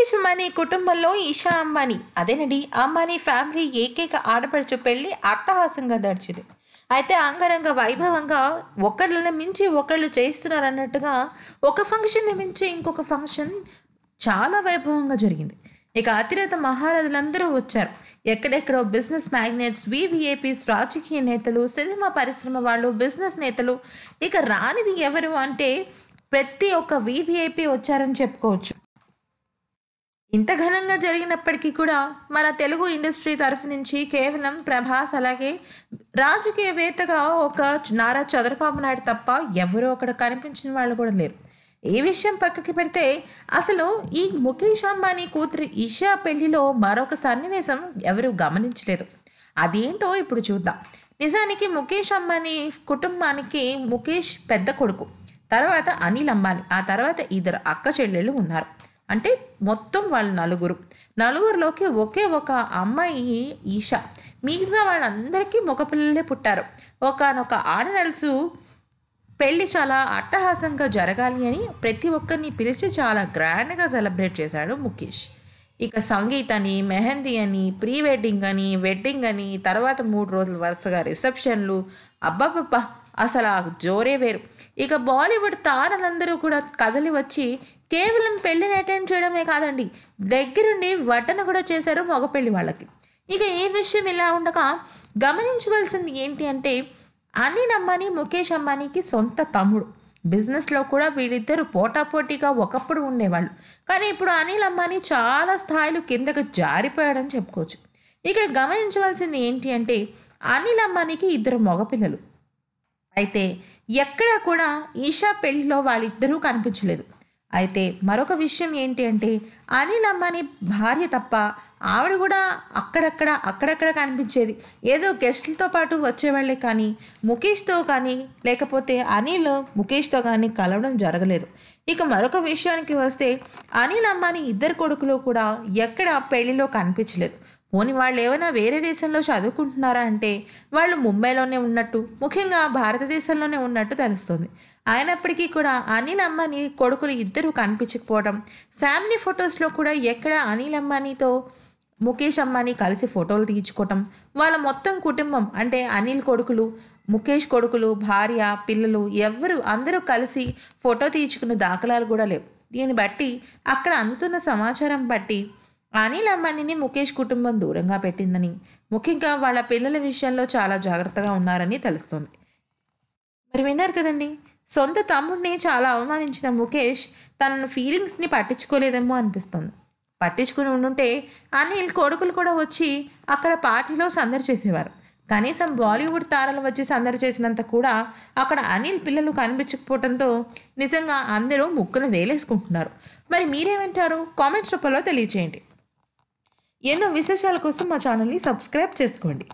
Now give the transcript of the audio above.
నితీష్ అంబానీ కుటుంబంలో ఈషా అంబానీ అదేనండి అంబానీ ఫ్యామిలీ ఏకైక ఆడపడుచు పెళ్లి అట్టహాసంగా నడిచింది అయితే అంగరంగ వైభవంగా ఒకళ్ళని మించి ఒకళ్ళు చేయిస్తున్నారు అన్నట్టుగా ఒక ఫంక్షన్ని మించి ఇంకొక ఫంక్షన్ చాలా వైభవంగా జరిగింది ఇక అతిరేత మహారాజులందరూ వచ్చారు ఎక్కడెక్కడో బిజినెస్ మ్యాగ్నెట్స్ వివిఐపీస్ రాజకీయ నేతలు సినిమా పరిశ్రమ వాళ్ళు బిజినెస్ నేతలు ఇక రానిది ఎవరు అంటే ప్రతి ఒక్క వివిఐపీ వచ్చారని చెప్పుకోవచ్చు ఇంత ఘనంగా జరిగినప్పటికీ కూడా మన తెలుగు ఇండస్ట్రీ తరఫు నుంచి కేవలం ప్రభాస్ అలాగే రాజకీయవేత్తగా ఒక నారా చంద్రబాబు నాయుడు తప్ప ఎవరో ఒకడు కనిపించిన వాళ్ళు కూడా లేరు ఈ విషయం పక్కకి పెడితే అసలు ఈ ముఖేష్ అంబానీ కూతురు ఈషా పెళ్లిలో మరొక సన్నివేశం ఎవరు గమనించలేదు అదేంటో ఇప్పుడు చూద్దాం నిజానికి ముఖేష్ అంబానీ కుటుంబానికి ముఖేష్ పెద్ద కొడుకు తర్వాత అనిల్ అంబానీ ఆ తర్వాత ఇద్దరు అక్క చెల్లెళ్ళు ఉన్నారు అంటే మొత్తం వాళ్ళు నలుగురు నలుగురిలోకి ఒకే ఒక అమ్మాయి ఈష మిగతా వాళ్ళందరికీ మగపిల్లలే పుట్టారు ఒకనొక ఆడనడుచు పెళ్లి చాలా అట్టహాసంగా జరగాలి అని ప్రతి ఒక్కరిని పిలిచి చాలా గ్రాండ్గా సెలబ్రేట్ చేశాడు ముఖేష్ ఇక సంగీత్ అని మెహందీ అని ప్రీ వెడ్డింగ్ అని వెడ్డింగ్ అని తర్వాత మూడు రోజులు వరుసగా రిసెప్షన్లు అబ్బాబ్బా అసలు ఆ జోరే వేరు ఇక బాలీవుడ్ తారలందరూ కూడా కదలి వచ్చి కేవలం పెళ్ళిని అటెండ్ చేయడమే కాదండి దగ్గరుండి వట్టన కూడా చేశారు మగ పెళ్లి వాళ్ళకి ఇక ఈ విషయం ఇలా ఉండగా గమనించవలసింది ఏంటి అంటే అనిల్ అమ్మాని ముఖేష్ అంబానీకి సొంత తమ్ముడు బిజినెస్లో కూడా వీళ్ళిద్దరు పోటాపోటీగా ఒకప్పుడు ఉండేవాళ్ళు కానీ ఇప్పుడు అనిల్ అంబానీ చాలా స్థాయిలు కిందకు జారిపోయాడని చెప్పుకోవచ్చు ఇక్కడ గమనించవలసింది ఏంటి అంటే అనిల్ అంబానీకి ఇద్దరు మగపిల్లలు అయితే ఎక్కడా కూడా ఈషా పెళ్లిలో వాళ్ళిద్దరూ కనిపించలేదు అయితే మరొక విషయం ఏంటి అంటే అనిల్ అమ్మని భార్య తప్ప ఆవిడ కూడా అక్కడక్కడ అక్కడక్కడ కనిపించేది ఏదో గెస్టులతో పాటు వచ్చేవాళ్ళే కానీ ముఖేష్తో కానీ లేకపోతే అనిల్ ముఖేష్తో కానీ కలవడం జరగలేదు ఇక మరొక విషయానికి వస్తే అనిల్ అమ్మని ఇద్దరు కొడుకులు కూడా ఎక్కడ పెళ్లిలో కనిపించలేదు పోని వాళ్ళు ఏమైనా వేరే దేశంలో చదువుకుంటున్నారా అంటే వాళ్ళు ముంబైలోనే ఉన్నట్టు ముఖ్యంగా భారతదేశంలోనే ఉన్నట్టు తెలుస్తుంది అయినప్పటికీ కూడా అనిల్ అంబానీ కొడుకులు ఇద్దరు కనిపించకపోవడం ఫ్యామిలీ ఫొటోస్లో కూడా ఎక్కడ అనిల్ అంబానీతో ముఖేష్ అంబానీ కలిసి ఫోటోలు తీయించుకోవటం వాళ్ళ మొత్తం కుటుంబం అంటే అనిల్ కొడుకులు ముఖేష్ కొడుకులు భార్య పిల్లలు ఎవరు అందరూ కలిసి ఫోటో తీయించుకున్న దాఖలాలు కూడా లేవు దీన్ని బట్టి అక్కడ అందుతున్న సమాచారం బట్టి అనిల్ అంబానీని ముఖేష్ కుటుంబం దూరంగా పెట్టిందని ముఖ్యంగా వాళ్ళ పిల్లల విషయంలో చాలా జాగ్రత్తగా ఉన్నారని తెలుస్తుంది మరి విన్నారు కదండి సొంత తమ్ముడిని చాలా అవమానించిన ముఖేష్ తన ఫీలింగ్స్ని పట్టించుకోలేదేమో అనిపిస్తుంది పట్టించుకుని ఉండుంటే అనిల్ కొడుకులు కూడా వచ్చి అక్కడ పార్టీలో సందడి చేసేవారు కనీసం బాలీవుడ్ తారలు వచ్చి సందడి చేసినంత కూడా అక్కడ అనిల్ పిల్లలు కనిపించకపోవడంతో నిజంగా అందరూ ముక్కును వేలేసుకుంటున్నారు మరి మీరేమంటారు కామెంట్స్ రూపంలో తెలియచేయండి ఎన్నో విశేషాల కోసం మా ఛానల్ని సబ్స్క్రైబ్ చేసుకోండి